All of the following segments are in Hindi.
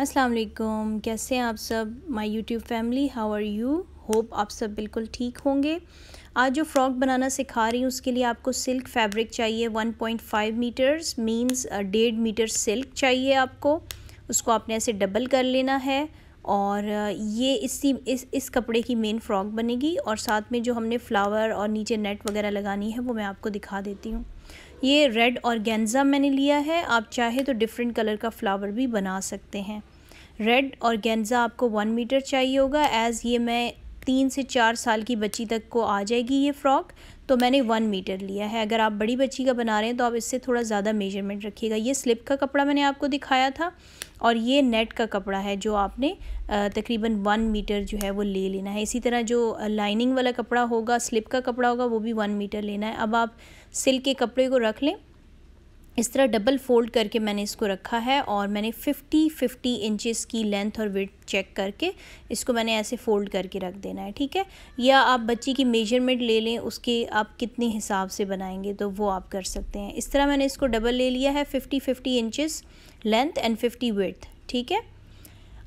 अस्सलाम वालेकुम कैसे हैं आप सब my YouTube family how are you hope आप सब बिल्कुल ठीक होंगे आज जो फ्रॉक बनाना सिखा रही हूँ उसके लिए आपको सिल्क फैब्रिक चाहिए 1.5 मीटर्स मींस डेढ़ मीटर सिल्क चाहिए आपको उसको आपने ऐसे डबल कर लेना है और ये इसी इस इस कपड़े की मेन फ़्रॉक बनेगी और साथ में जो हमने फ़्लावर और नीचे नेट वगैरह लगानी है वो मैं आपको दिखा देती हूँ ये रेड और गेंजा मैंने लिया है आप चाहे तो डिफरेंट कलर का फ्लावर भी बना सकते हैं रेड और गेंजा आपको वन मीटर चाहिए होगा एज़ ये मैं तीन से चार साल की बच्ची तक को आ जाएगी ये फ़्रॉक तो मैंने वन मीटर लिया है अगर आप बड़ी बच्ची का बना रहे हैं तो आप इससे थोड़ा ज़्यादा मेजरमेंट रखिएगा ये स्लिप का कपड़ा मैंने आपको दिखाया था और ये नेट का कपड़ा है जो आपने तकरीबन वन मीटर जो है वो ले लेना है इसी तरह जो लाइनिंग वाला कपड़ा होगा स्लिप का कपड़ा होगा वो भी वन मीटर लेना है अब आप सिल्क के कपड़े को रख लें इस तरह डबल फोल्ड करके मैंने इसको रखा है और मैंने 50 50 इंचेस की लेंथ और विथ चेक करके इसको मैंने ऐसे फ़ोल्ड करके रख देना है ठीक है या आप बच्ची की मेजरमेंट ले लें उसके आप कितने हिसाब से बनाएंगे तो वो आप कर सकते हैं इस तरह मैंने इसको डबल ले लिया है 50 50 इंचेस लेंथ एंड 50 विथ ठीक है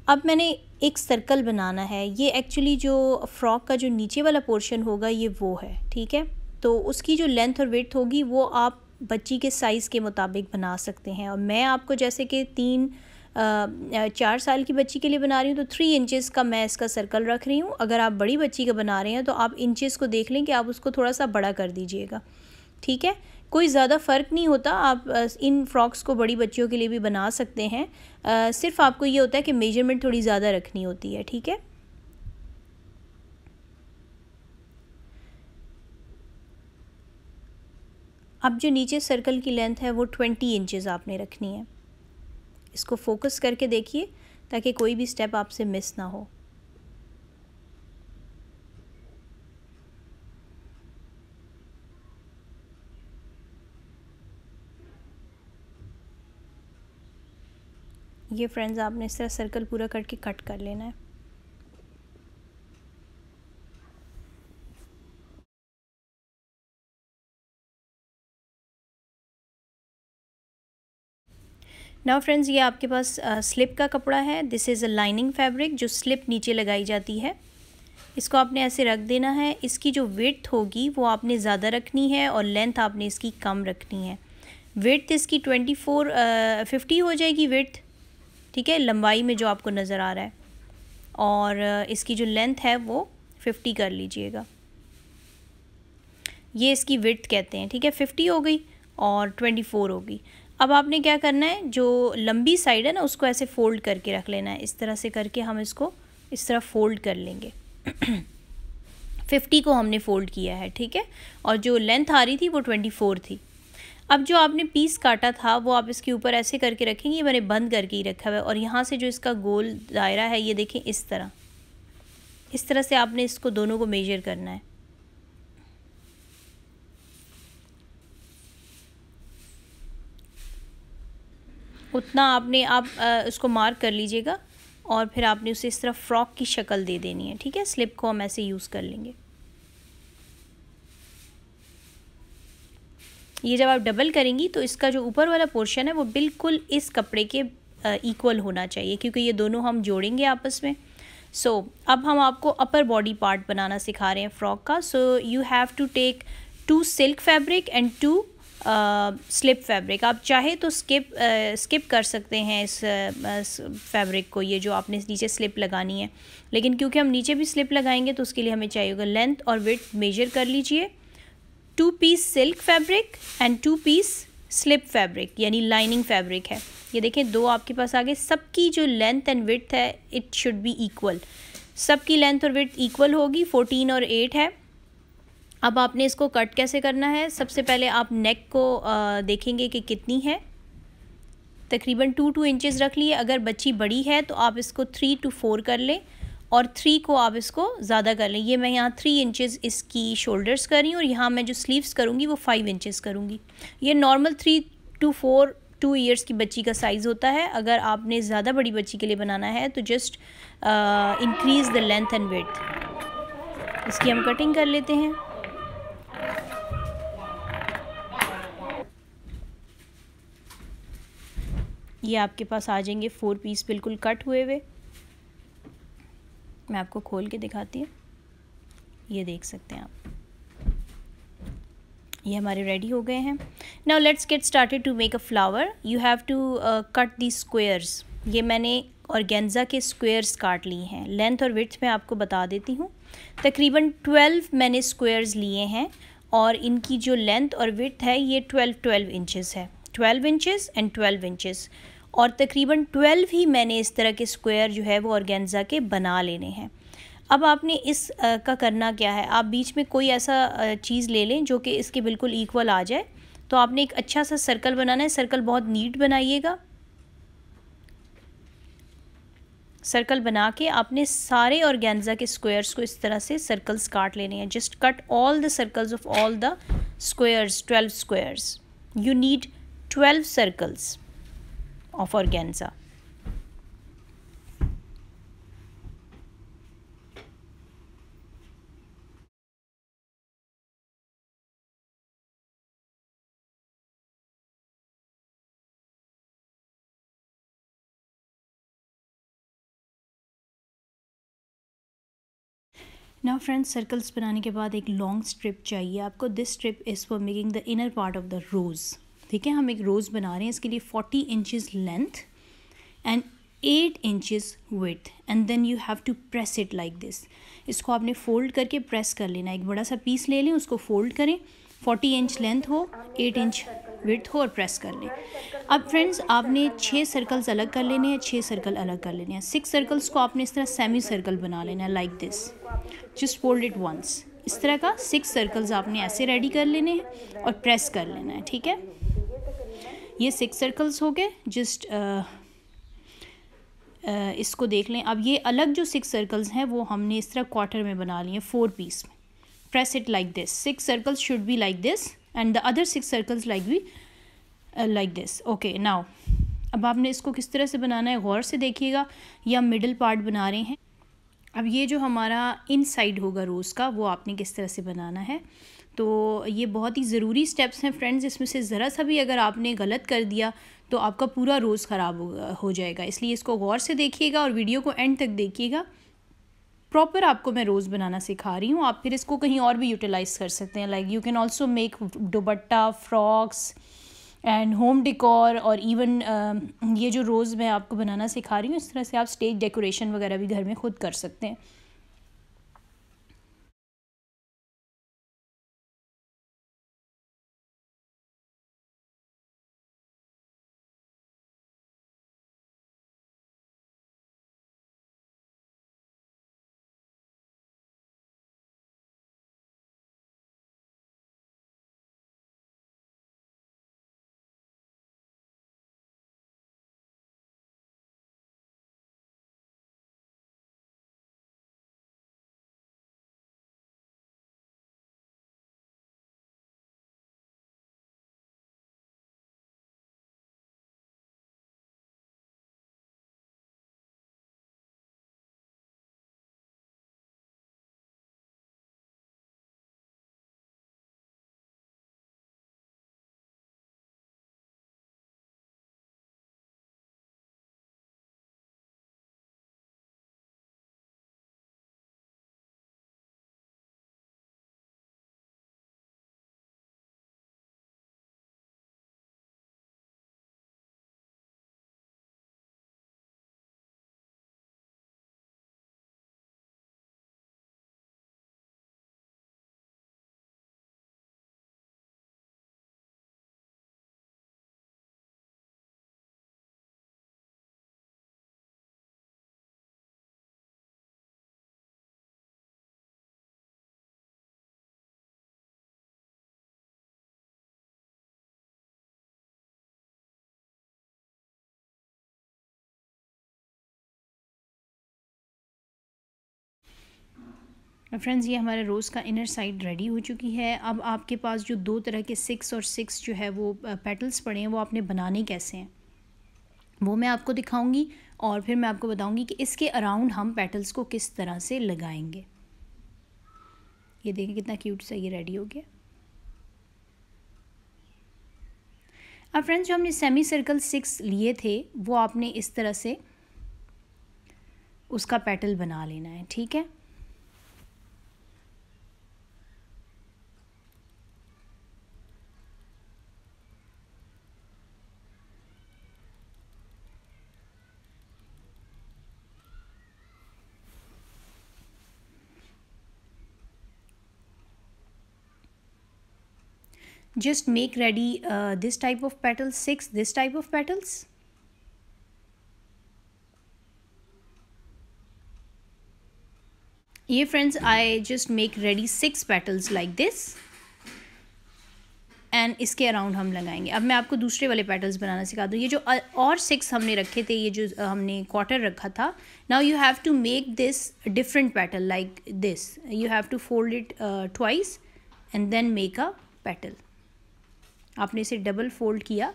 अब मैंने एक सर्कल बनाना है ये एक्चुअली जो फ्रॉक का जो नीचे वाला पोर्शन होगा ये वो है ठीक है तो उसकी जो लेंथ और विथ होगी वो आप बच्ची के साइज़ के मुताबिक बना सकते हैं और मैं आपको जैसे कि तीन चार साल की बच्ची के लिए बना रही हूँ तो थ्री इंचेस का मैं इसका सर्कल रख रही हूँ अगर आप बड़ी बच्ची का बना रहे हैं तो आप इंचेस को देख लें कि आप उसको थोड़ा सा बड़ा कर दीजिएगा ठीक है कोई ज़्यादा फ़र्क नहीं होता आप इन फ्रॉक्स को बड़ी बच्चियों के लिए भी बना सकते हैं सिर्फ आपको ये होता है कि मेजरमेंट थोड़ी ज़्यादा रखनी होती है ठीक है अब जो नीचे सर्कल की लेंथ है वो ट्वेंटी इंचज़ आपने रखनी है इसको फोकस करके देखिए ताकि कोई भी स्टेप आपसे मिस ना हो ये फ्रेंड्स आपने इस तरह सर्कल पूरा करके कट कर लेना है नाउ फ्रेंड्स ये आपके पास स्लिप का कपड़ा है this is a lining fabric जो स्लिप नीचे लगाई जाती है इसको आपने ऐसे रख देना है इसकी जो विथ होगी वो आपने ज़्यादा रखनी है और लेंथ आपने इसकी कम रखनी है विथ इसकी ट्वेंटी फोर फिफ्टी हो जाएगी विथ ठीक है लंबाई में जो आपको नज़र आ रहा है और इसकी जो लेंथ है वो फिफ्टी कर लीजिएगा ये इसकी विथ कहते हैं ठीक है फिफ्टी हो गई और ट्वेंटी फोर होगी अब आपने क्या करना है जो लंबी साइड है ना उसको ऐसे फोल्ड करके रख लेना है इस तरह से करके हम इसको इस तरह फोल्ड कर लेंगे फिफ्टी को हमने फोल्ड किया है ठीक है और जो लेंथ आ रही थी वो ट्वेंटी फोर थी अब जो आपने पीस काटा था वो आप इसके ऊपर ऐसे करके रखेंगे ये मैंने बंद करके ही रखा हुआ है और यहाँ से जो इसका गोल दायरा है ये देखें इस तरह इस तरह से आपने इसको दोनों को मेजर करना है उतना आपने आप उसको मार्क कर लीजिएगा और फिर आपने उसे इस तरह फ्रॉक की शक्ल दे देनी है ठीक है स्लिप को हम ऐसे यूज़ कर लेंगे ये जब आप डबल करेंगी तो इसका जो ऊपर वाला पोर्शन है वो बिल्कुल इस कपड़े के इक्वल होना चाहिए क्योंकि ये दोनों हम जोड़ेंगे आपस में सो so, अब हम आपको अपर बॉडी पार्ट बनाना सिखा रहे हैं फ्रॉक का so you have to take two silk fabric and two slip fabric आप चाहे तो स्किप स्किप कर सकते हैं इस फैब्रिक को ये जो आपने नीचे स्लिप लगानी है लेकिन क्योंकि हम नीचे भी स्लिप लगाएंगे तो उसके लिए हमें चाहिए होगा लेंथ और विथ मेजर कर लीजिए two piece silk fabric and two piece slip fabric यानी लाइनिंग फैब्रिक है ये देखें दो आपके पास आ गए सबकी जो लेंथ एंड विथ है इट शुड बी इक्वल सबकी लेंथ और विथ इक्वल होगी फोर्टीन और एट है अब आपने इसको कट कैसे करना है सबसे पहले आप नेक को आ, देखेंगे कि कितनी है तकरीबन टू टू इंचज़ रख लिए अगर बच्ची बड़ी है तो आप इसको थ्री टू फोर कर लें और थ्री को आप इसको ज़्यादा कर लें ये मैं यहाँ थ्री इंचज़ इसकी शोल्डर्स कर रही हूँ और यहाँ मैं जो स्लीव्स करूँगी वो फाइव इंचज़ करूँगी ये normal three two four two years की बच्ची का साइज़ होता है अगर आपने ज़्यादा बड़ी बच्ची के लिए बनाना है तो just increase the length and width इसकी हम कटिंग कर लेते हैं ये आपके पास आ जाएंगे फोर पीस बिल्कुल कट हुए हुए मैं आपको खोल के दिखाती हूँ ये देख सकते हैं आप ये हमारे रेडी हो गए हैं now let's get started to make a flower you have to cut the squares ये मैंने और गेंजा के स्क्वेयर्स काट लिए हैं लेंथ और विथ मैं आपको बता देती हूँ तकरीबन ट्वेल्व मैंने स्क्वेयर्स लिए हैं और इनकी जो लेंथ और विथ है ये ट्वेल्व ट्वेल्व इंचज़ है twelve inches and twelve inches और तकरीबन ट्वेल्व ही मैंने इस तरह के स्क्वायर जो है वो ऑर्गेन्ज़ा के बना लेने हैं अब आपने इस आ, का करना क्या है आप बीच में कोई ऐसा चीज़ ले लें जो कि इसके बिल्कुल इक्वल आ जाए तो आपने एक अच्छा सा सर्कल बनाना है सर्कल बहुत नीट बनाइएगा सर्कल बना के आपने सारे ऑर्गेन्जा के स्क्वायर्स को इस तरह से सर्कल्स काट लेने हैं just cut all the circles of all the squares twelve squares you need twelve circles of organza. Now friends circles बनाने के बाद एक लॉन्ग स्ट्रिप चाहिए आपको this strip is for making the inner part of the rose ठीक है हम एक रोज़ बना रहे हैं इसके लिए forty inches length and eight inches width and then you have to press it like this इसको आपने फोल्ड करके प्रेस कर लेना एक बड़ा सा पीस ले लें उसको फोल्ड करें फोर्टी इंच लेंथ हो एट इंच विथ हो और प्रेस कर लें अब फ्रेंड्स आपने छः सर्कल्स अलग कर लेने हैं छः सर्कल अलग कर लेने हैं सिक्स सर्कल्स को आपने इस तरह सेमी सर्कल बना लेना है like this just fold it once इस तरह का सिक्स सर्कल्स आपने ऐसे रेडी कर लेने हैं और प्रेस कर लेना है ठीक है ये सिक्स सर्कल्स हो गए जस्ट uh, uh, इसको देख लें अब ये अलग जो सिक्स सर्कल्स हैं वो हमने इस तरह क्वार्टर में बना लिए फोर पीस में press it like this six circles should be like this and the other six circles like भी लाइक दिस ओके नाउ अब आपने इसको किस तरह से बनाना है गौर से देखिएगा या मिडल पार्ट बना रहे हैं अब ये जो हमारा इन साइड होगा रोज़ का वो आपने किस तरह से बनाना है तो ये बहुत ही ज़रूरी स्टेप्स हैं फ्रेंड्स इसमें से ज़रा सा भी अगर आपने गलत कर दिया तो आपका पूरा रोज़ ख़राब हो जाएगा इसलिए इसको गौर से देखिएगा और वीडियो को एंड तक देखिएगा प्रॉपर आपको मैं रोज़ बनाना सिखा रही हूँ आप फिर इसको कहीं और भी यूटिलाइज़ कर सकते हैं like you can also make dupatta frocks and home decor और इवन ये जो रोज़ मैं आपको बनाना सिखा रही हूँ इस तरह से आप स्टेज डेकोरेशन वगैरह भी घर में खुद कर सकते हैं फ्रेंड्स ये हमारे रोज़ का इनर साइड रेडी हो चुकी है अब आपके पास जो दो तरह के सिक्स और सिक्स जो है वो पेटल्स पड़े हैं वो आपने बनाने कैसे हैं वो मैं आपको दिखाऊंगी और फिर मैं आपको बताऊंगी कि इसके अराउंड हम पेटल्स को किस तरह से लगाएंगे ये देखें कितना क्यूट सा ये रेडी हो गया अब फ्रेंड्स जो हमने सेमी सर्कल सिक्स लिए थे वो आपने इस तरह से उसका पेटल बना लेना है ठीक है just make ready uh, this type of petals six this type of petals ये friends I just make ready six petals like this and इसके अराउंड हम लगाएंगे अब मैं आपको दूसरे वाले पेटल्स बनाना सिखा दूँ ये जो और सिक्स हमने रखे थे ये जो हमने क्वार्टर रखा था now you have to make this different petal like this you have to fold it twice and then make a petal आपने इसे डबल फोल्ड किया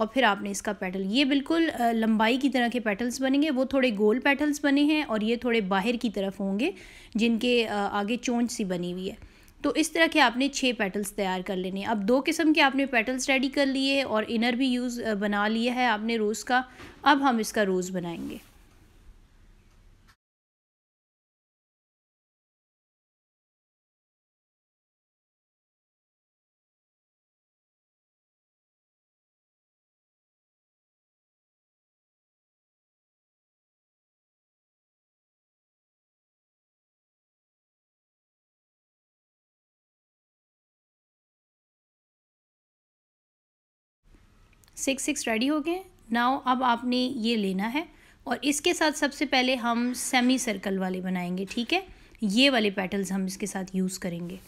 और फिर आपने इसका पेटल ये बिल्कुल लंबाई की तरह के पेटल्स बनेंगे वो थोड़े गोल पेटल्स बने हैं और ये थोड़े बाहर की तरफ होंगे जिनके आगे चोंच सी बनी हुई है तो इस तरह के आपने छः पेटल्स तैयार कर लेने अब दो किस्म के आपने पेटल्स रेडी कर लिए और इनर भी यूज़ बना लिया है आपने रोज़ का अब हम इसका रोज़ बनाएंगे सिक्स सिक्स रेडी हो गए नाव अब आपने ये लेना है और इसके साथ सबसे पहले हम सेमी सर्कल वाले बनाएंगे ठीक है ये वाले पेटल्स हम इसके साथ यूज़ करेंगे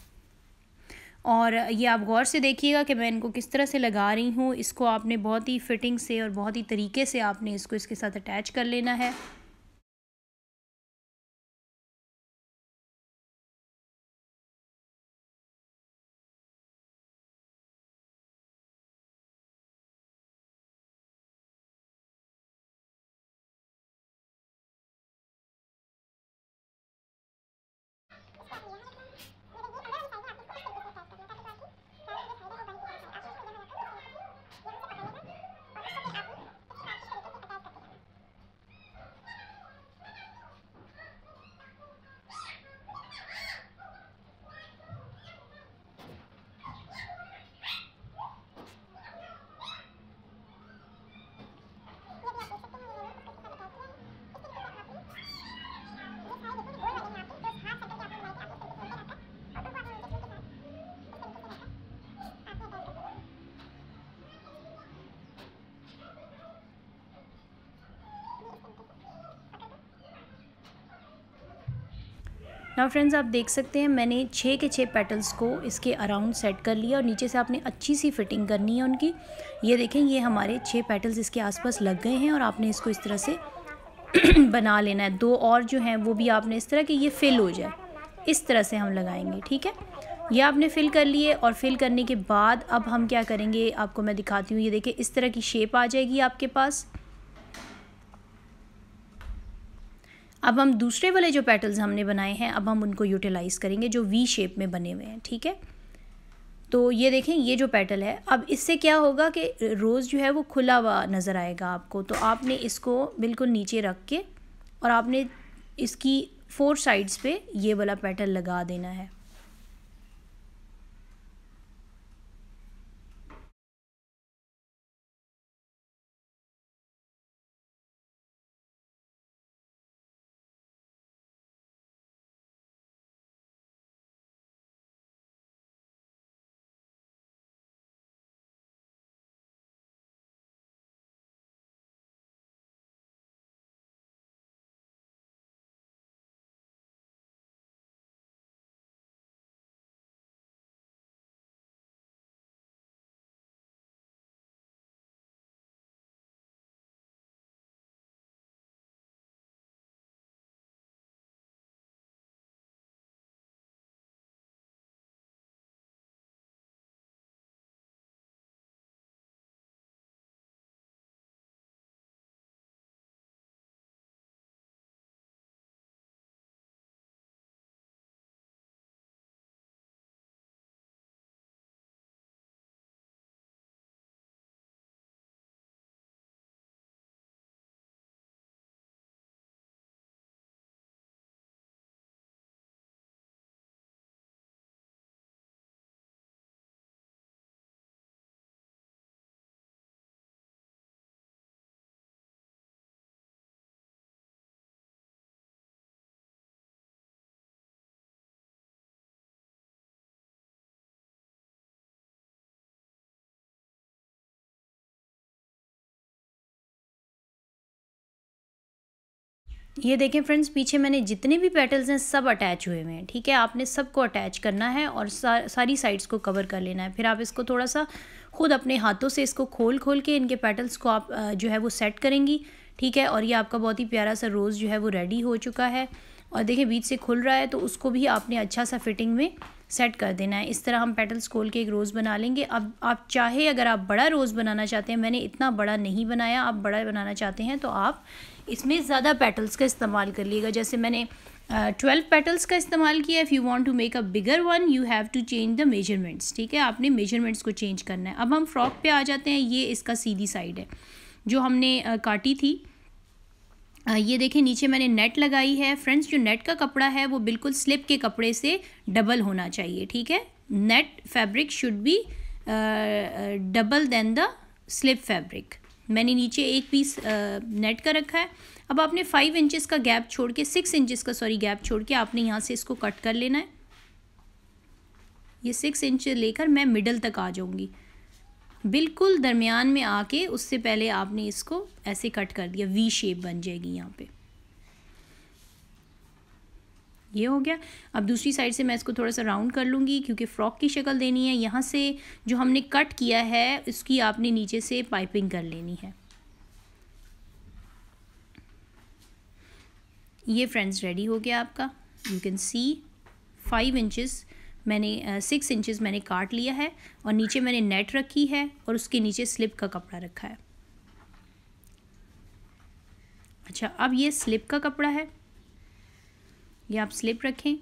और ये आप गौर से देखिएगा कि मैं इनको किस तरह से लगा रही हूँ इसको आपने बहुत ही फिटिंग से और बहुत ही तरीके से आपने इसको इसके साथ अटैच कर लेना है ना फ्रेंड्स आप देख सकते हैं मैंने छः के छः पेटल्स को इसके अराउंड सेट कर लिया और नीचे से आपने अच्छी सी फिटिंग करनी है उनकी ये देखें ये हमारे छः पेटल्स इसके आसपास लग गए हैं और आपने इसको इस तरह से बना लेना है दो और जो हैं वो भी आपने इस तरह कि ये फिल हो जाए इस तरह से हम लगाएंगे ठीक है ये आपने फिल कर लिए और फिल करने के बाद अब हम क्या करेंगे आपको मैं दिखाती हूँ ये देखिए इस तरह की शेप आ जाएगी आपके पास अब हम दूसरे वाले जो पेटल्स हमने बनाए हैं अब हम उनको यूटिलाइज़ करेंगे जो वी शेप में बने हुए हैं ठीक है तो ये देखें ये जो पेटल है अब इससे क्या होगा कि रोज़ जो है वो खुला हुआ नज़र आएगा आपको तो आपने इसको बिल्कुल नीचे रख के और आपने इसकी फोर साइड्स पे ये वाला पेटल लगा देना है ये देखें फ्रेंड्स पीछे मैंने जितने भी पेटल्स हैं सब अटैच हुए हुए हैं ठीक है आपने सबको अटैच करना है और सा, सारी साइड्स को कवर कर लेना है फिर आप इसको थोड़ा सा खुद अपने हाथों से इसको खोल खोल के इनके पेटल्स को आप जो है वो सेट करेंगी ठीक है और ये आपका बहुत ही प्यारा सा रोज़ जो है वो रेडी हो चुका है और देखिए बीच से खुल रहा है तो उसको भी आपने अच्छा सा फिटिंग में सेट कर देना है इस तरह हम पेटल्स खोल के एक रोज़ बना लेंगे अब आप चाहे अगर आप बड़ा रोज़ बनाना चाहते हैं मैंने इतना बड़ा नहीं बनाया आप बड़ा बनाना चाहते हैं तो आप इसमें ज़्यादा पेटल्स का इस्तेमाल कर लिएगा जैसे मैंने ट्वेल्व uh, पेटल्स का इस्तेमाल किया if you want to make a bigger one you have to change the measurements ठीक है आपने मेजरमेंट्स को चेंज करना है अब हम फ्रॉक पे आ जाते हैं ये इसका सीधी साइड है जो हमने uh, काटी थी ये देखें नीचे मैंने नेट लगाई है फ्रेंड्स जो नेट का कपड़ा है वो बिल्कुल स्लिप के कपड़े से डबल होना चाहिए ठीक है net fabric should be double then the slip fabric मैंने नीचे एक पीस नेट का रखा है अब आपने फाइव इंचेस का गैप छोड़ के सिक्स इंचेस का सॉरी गैप छोड़ के आपने यहाँ से इसको कट कर लेना है ये सिक्स इंच लेकर मैं मिडल तक आ जाऊँगी बिल्कुल दरमियान में आके उससे पहले आपने इसको ऐसे कट कर दिया वी शेप बन जाएगी यहाँ पर ये हो गया अब दूसरी साइड से मैं इसको थोड़ा सा राउंड कर लूँगी क्योंकि फ़्रॉक की शक्ल देनी है यहाँ से जो हमने कट किया है उसकी आपने नीचे से पाइपिंग कर लेनी है ये फ्रेंड्स रेडी हो गया आपका you can see five inches मैंने सिक्स uh, इंचेस मैंने काट लिया है और नीचे मैंने नेट रखी है और उसके नीचे स्लिप का कपड़ा रखा है अच्छा अब ये स्लिप का कपड़ा है ये आप स्लिप रखें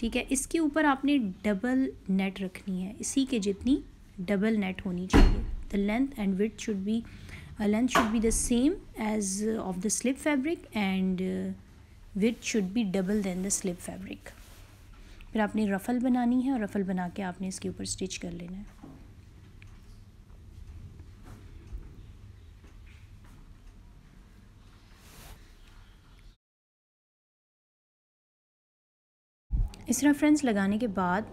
ठीक है इसके ऊपर आपने डबल नेट रखनी है इसी के जितनी डबल नेट होनी चाहिए the length and width should be length should be the same as of the slip fabric and width should be double then the slip fabric फिर आपने रफ़ल बनानी है और रफ़ल बना के आपने इसके ऊपर स्टिच कर लेना है इस रेफरेंस लगाने के बाद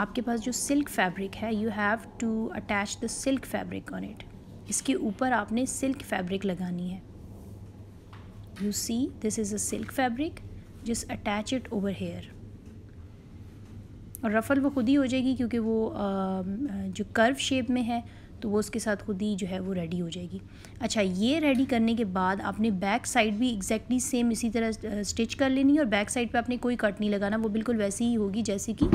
आपके पास जो सिल्क फैब्रिक है you have to attach the silk fabric on it इसके ऊपर आपने सिल्क फैब्रिक लगानी है you see this is a silk fabric जिस अटैच इट ओवर हेयर और रफ़ल वो खुद ही हो जाएगी क्योंकि वो जो कर्व शेप में है तो वो उसके साथ खुद ही जो है वो रेडी हो जाएगी अच्छा ये रेडी करने के बाद आपने बैक साइड भी एग्जैक्टली exactly सेम इसी तरह स्टिच कर लेनी है और बैक साइड पे आपने कोई कट नहीं लगाना वो बिल्कुल वैसी ही होगी जैसे कि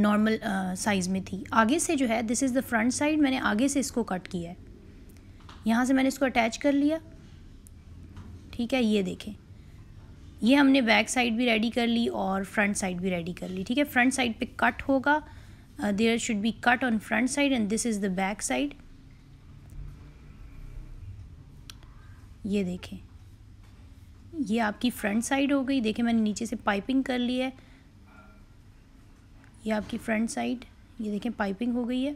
नॉर्मल साइज़ में थी आगे से जो है this is the front side मैंने आगे से इसको कट किया है यहाँ से मैंने इसको अटैच कर लिया ठीक है ये देखें ये हमने बैक साइड भी रेडी कर ली और फ्रंट साइड भी रेडी कर ली ठीक है फ्रंट साइड पे कट होगा uh, there should be cut on front side and this is the back side ये देखें ये आपकी फ्रंट साइड हो गई देखें मैंने नीचे से पाइपिंग कर ली है ये आपकी फ्रंट साइड ये देखें पाइपिंग हो गई है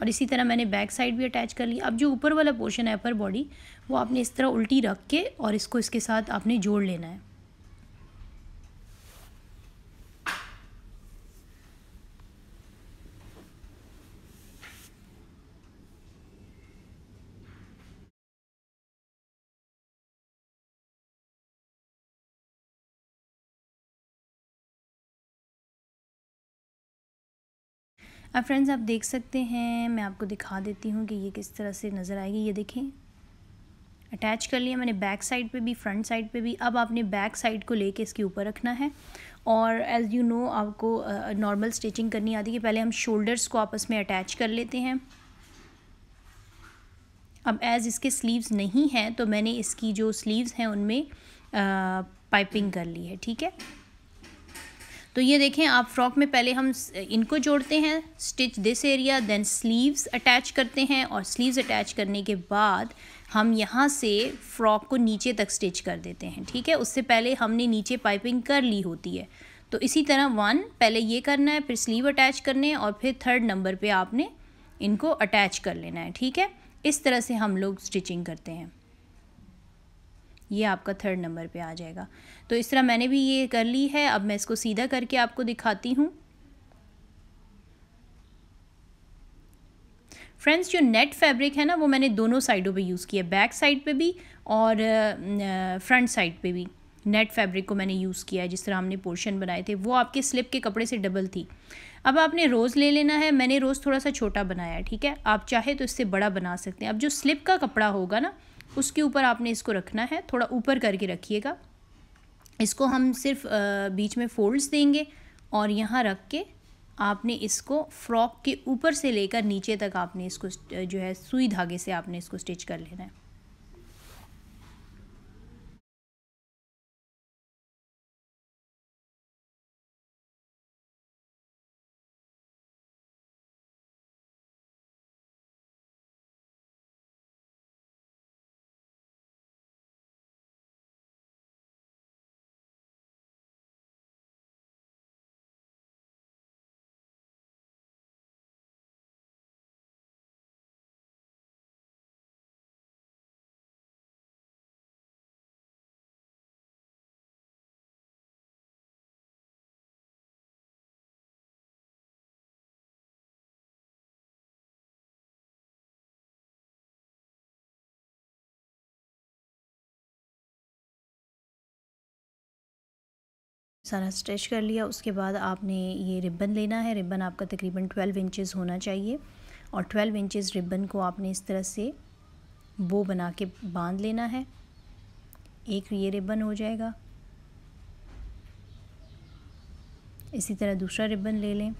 और इसी तरह मैंने बैक साइड भी अटैच कर ली अब जो ऊपर वाला पोर्शन है अपर बॉडी वो आपने इस तरह उल्टी रख के और इसको इसके साथ आपने जोड़ लेना है अब फ्रेंड्स आप देख सकते हैं मैं आपको दिखा देती हूँ कि ये किस तरह से नज़र आएगी ये देखें अटैच कर लिया मैंने बैक साइड पे भी फ्रंट साइड पे भी अब आपने बैक साइड को लेके इसके ऊपर रखना है और एज़ यू नो आपको नॉर्मल स्टिचिंग करनी आती है पहले हम शोल्डर्स को आपस में अटैच कर लेते हैं अब एज़ इसके स्लीव्स नहीं हैं तो मैंने इसकी जो स्लीव्स हैं उनमें पाइपिंग कर ली है ठीक है तो ये देखें आप फ्रॉक में पहले हम इनको जोड़ते हैं stitch this area then sleeves attach करते हैं और स्लीव्स अटैच करने के बाद हम यहाँ से फ्रॉक को नीचे तक स्टिच कर देते हैं ठीक है उससे पहले हमने नीचे पाइपिंग कर ली होती है तो इसी तरह वन पहले ये करना है फिर स्लीव अटैच करने हैं और फिर थर्ड नंबर पर आपने इनको अटैच कर लेना है ठीक है इस तरह से हम लोग स्टिचिंग करते हैं ये आपका थर्ड नंबर पे आ जाएगा तो इस तरह मैंने भी ये कर ली है अब मैं इसको सीधा करके आपको दिखाती हूँ फ्रेंड्स जो नेट फैब्रिक है ना वो मैंने दोनों साइडों पे यूज़ किया बैक साइड पे भी और फ्रंट साइड पे भी नेट फैब्रिक को मैंने यूज़ किया है जिस तरह हमने पोर्शन बनाए थे वो आपके स्लिप के कपड़े से डबल थी अब आपने रोज़ ले लेना है मैंने रोज़ थोड़ा सा छोटा बनाया ठीक है आप चाहे तो इससे बड़ा बना सकते हैं अब जो स्लिप का कपड़ा होगा ना उसके ऊपर आपने इसको रखना है थोड़ा ऊपर करके रखिएगा इसको हम सिर्फ बीच में फोल्ड्स देंगे और यहाँ रख के आपने इसको फ्रॉक के ऊपर से लेकर नीचे तक आपने इसको जो है सुई धागे से आपने इसको स्टिच कर लेना है सारा स्ट्रेच कर लिया उसके बाद आपने ये रिबन लेना है रिबन आपका तकरीबन ट्वेल्व इंचेस होना चाहिए और ट्वेल्व इंचेस रिबन को आपने इस तरह से बो बना के बांध लेना है एक ये रिबन हो जाएगा इसी तरह दूसरा रिबन ले लें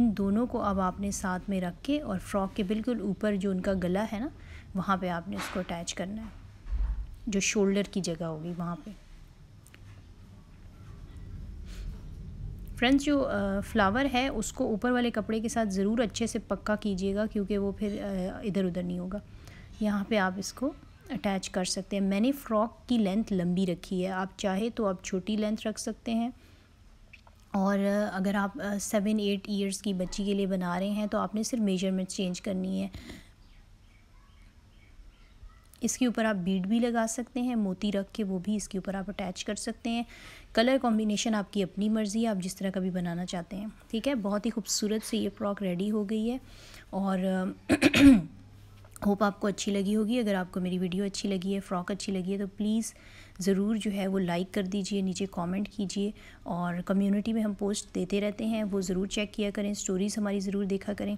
इन दोनों को अब आपने साथ में रख के और फ्रॉक के बिल्कुल ऊपर जो उनका गला है ना वहाँ पे आपने उसको अटैच करना है जो शोल्डर की जगह होगी वहाँ पे फ्रेंड्स जो फ्लावर है उसको ऊपर वाले कपड़े के साथ ज़रूर अच्छे से पक्का कीजिएगा क्योंकि वो फिर इधर उधर नहीं होगा यहाँ पे आप इसको अटैच कर सकते हैं मैंने फ़्रॉक की लेंथ लंबी रखी है आप चाहे तो आप छोटी लेंथ रख सकते हैं और अगर आप सेवन एट ईयर्स की बच्ची के लिए बना रहे हैं तो आपने सिर्फ मेजरमेंट चेंज करनी है इसके ऊपर आप बीड भी लगा सकते हैं मोती रख के वो भी इसके ऊपर आप अटैच कर सकते हैं कलर कॉम्बिनेशन आपकी अपनी मर्ज़ी है आप जिस तरह का भी बनाना चाहते हैं ठीक है बहुत ही खूबसूरत से ये फ्रॉक रेडी हो गई है और होप आपको अच्छी लगी होगी अगर आपको मेरी वीडियो अच्छी लगी है फ़्रॉक अच्छी लगी है तो प्लीज़ ज़रूर जो है वो लाइक कर दीजिए नीचे कमेंट कीजिए और कम्युनिटी में हम पोस्ट देते रहते हैं वो ज़रूर चेक किया करें स्टोरीज़ हमारी ज़रूर देखा करें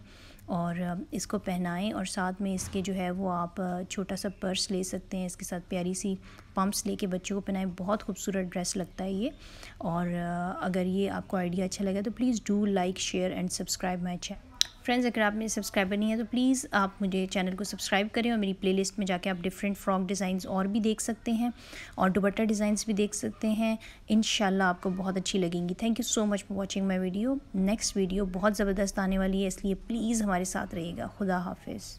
और इसको पहनाएं और साथ में इसके जो है वो आप छोटा सा पर्स ले सकते हैं इसके साथ प्यारी सी पम्प्स लेके बच्चों को पहनाएं बहुत खूबसूरत ड्रेस लगता है ये और अगर ये आपको आइडिया अच्छा लगा तो please do like share and subscribe my channel friends अगर आप मेरे सब्सक्राइबर नहीं है तो प्लीज़ आप मुझे चैनल को सब्सक्राइब करें और मेरी प्लेलिस्ट में जाके आप डिफरेंट फ्रॉक डिज़ाइंस और भी देख सकते हैं और दुबट्टा डिज़ाइंस भी देख सकते हैं इन आपको बहुत अच्छी लगेंगी thank you so much for watching my video next video बहुत ज़बरदस्त आने वाली है इसलिए प्लीज़ हमारे साथ रहेगा खुदा हाफिज़